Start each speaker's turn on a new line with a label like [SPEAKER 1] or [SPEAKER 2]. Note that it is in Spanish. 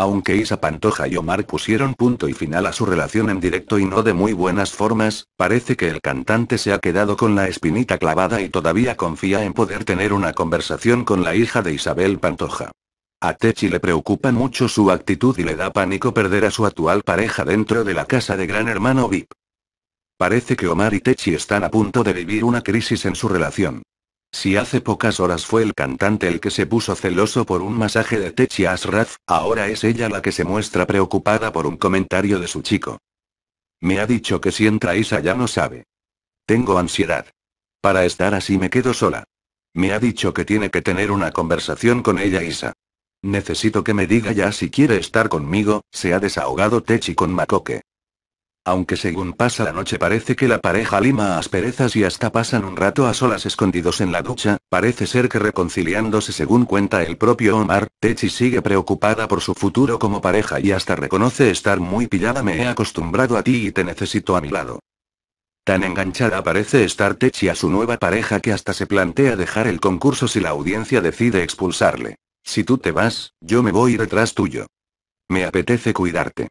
[SPEAKER 1] Aunque Isa Pantoja y Omar pusieron punto y final a su relación en directo y no de muy buenas formas, parece que el cantante se ha quedado con la espinita clavada y todavía confía en poder tener una conversación con la hija de Isabel Pantoja. A Techi le preocupa mucho su actitud y le da pánico perder a su actual pareja dentro de la casa de gran hermano VIP. Parece que Omar y Techi están a punto de vivir una crisis en su relación. Si hace pocas horas fue el cantante el que se puso celoso por un masaje de Techi Asraf, ahora es ella la que se muestra preocupada por un comentario de su chico. Me ha dicho que si entra Isa ya no sabe. Tengo ansiedad. Para estar así me quedo sola. Me ha dicho que tiene que tener una conversación con ella Isa. Necesito que me diga ya si quiere estar conmigo, se ha desahogado Techi con Makoke. Aunque según pasa la noche parece que la pareja lima asperezas y hasta pasan un rato a solas escondidos en la ducha, parece ser que reconciliándose según cuenta el propio Omar, Techi sigue preocupada por su futuro como pareja y hasta reconoce estar muy pillada me he acostumbrado a ti y te necesito a mi lado. Tan enganchada parece estar Techi a su nueva pareja que hasta se plantea dejar el concurso si la audiencia decide expulsarle. Si tú te vas, yo me voy detrás tuyo. Me apetece cuidarte.